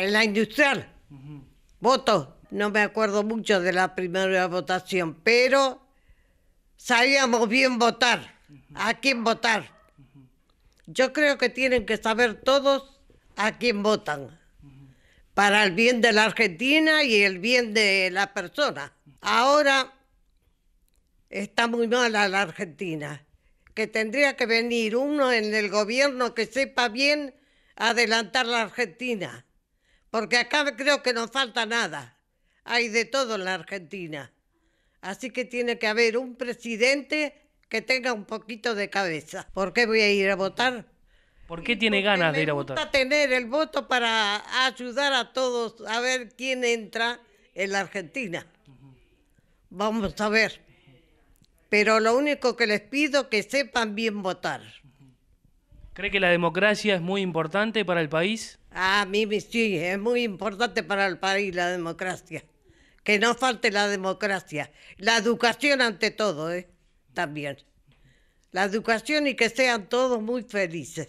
en la industrial. Voto. No me acuerdo mucho de la primera votación, pero sabíamos bien votar, a quién votar. Yo creo que tienen que saber todos a quién votan, para el bien de la Argentina y el bien de la persona. Ahora está muy mala la Argentina, que tendría que venir uno en el gobierno que sepa bien adelantar la Argentina porque acá creo que no falta nada. Hay de todo en la Argentina. Así que tiene que haber un presidente que tenga un poquito de cabeza. ¿Por qué voy a ir a votar? ¿Por qué tiene ganas de ir a votar? Me gusta tener el voto para ayudar a todos a ver quién entra en la Argentina. Vamos a ver. Pero lo único que les pido es que sepan bien votar. ¿Cree que la democracia es muy importante para el país? A mí sí, es muy importante para el país la democracia. Que no falte la democracia. La educación ante todo, ¿eh? También. La educación y que sean todos muy felices.